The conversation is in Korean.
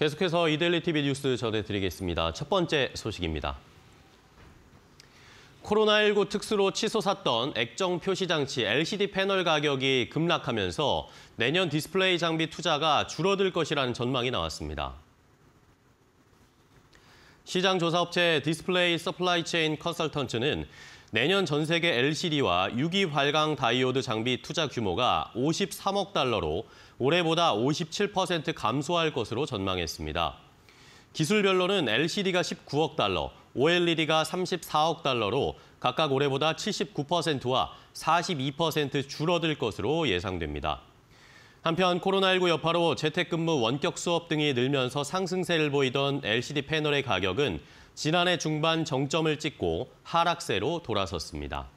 계속해서 이델리 TV 뉴스 전해드리겠습니다. 첫 번째 소식입니다. 코로나19 특수로 취소샀던 액정 표시 장치 LCD 패널 가격이 급락하면서 내년 디스플레이 장비 투자가 줄어들 것이라는 전망이 나왔습니다. 시장 조사업체 디스플레이 서플라이 체인 컨설턴트는 내년 전 세계 LCD와 유기 활강 다이오드 장비 투자 규모가 53억 달러로 올해보다 57% 감소할 것으로 전망했습니다. 기술별로는 LCD가 19억 달러, OLED가 34억 달러로 각각 올해보다 79%와 42% 줄어들 것으로 예상됩니다. 한편 코로나19 여파로 재택근무 원격 수업 등이 늘면서 상승세를 보이던 LCD 패널의 가격은 지난해 중반 정점을 찍고 하락세로 돌아섰습니다.